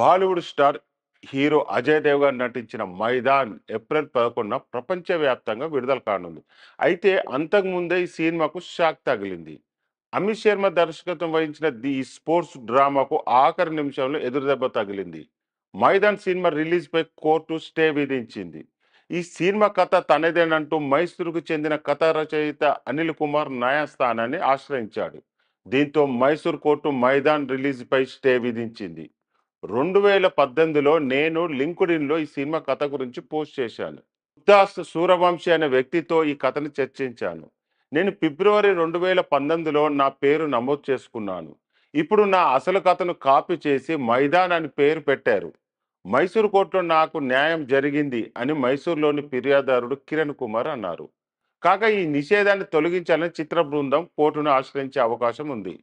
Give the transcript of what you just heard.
Bollywood star hero Ajay Dev గారు నటించిన Maidan April పదకొండున ప్రపంచవ్యాప్తంగా విడుదల కానుంది అయితే అంతకుముందే ఈ సినిమాకు షాక్ తగిలింది అమిత్ శర్మ దర్శకత్వం వహించిన ది స్పోర్ట్స్ డ్రామాకు ఆఖరి నిమిషంలో ఎదురుదెబ్బ తగిలింది మైదాన్ సినిమా రిలీజ్పై కోర్టు స్టే విధించింది ఈ సినిమా కథ తనదేనంటూ మైసూరుకు చెందిన కథ రచయిత అనిల్ కుమార్ న్యాయస్థానాన్ని ఆశ్రయించాడు దీంతో మైసూర్ కోర్టు మైదాన్ రిలీజ్పై స్టే విధించింది రెండు వేల పద్దెనిమిదిలో నేను లింకుడిన్లో ఈ సినిమా కథ గురించి పోస్ట్ చేశాను దాస్ సూర్యవంశీ అనే వ్యక్తితో ఈ కథను చర్చించాను నేను ఫిబ్రవరి రెండు వేల పంతొమ్మిదిలో నా పేరు నమోదు చేసుకున్నాను ఇప్పుడు నా అసలు కథను కాపీ చేసి మైదాన్ అని పేరు పెట్టారు మైసూరు కోర్టులో నాకు న్యాయం జరిగింది అని మైసూరులోని ఫిర్యాదారుడు కిరణ్ కుమార్ అన్నారు కాగా ఈ నిషేధాన్ని తొలగించాలని చిత్ర బృందం కోర్టును ఆశ్రయించే అవకాశం ఉంది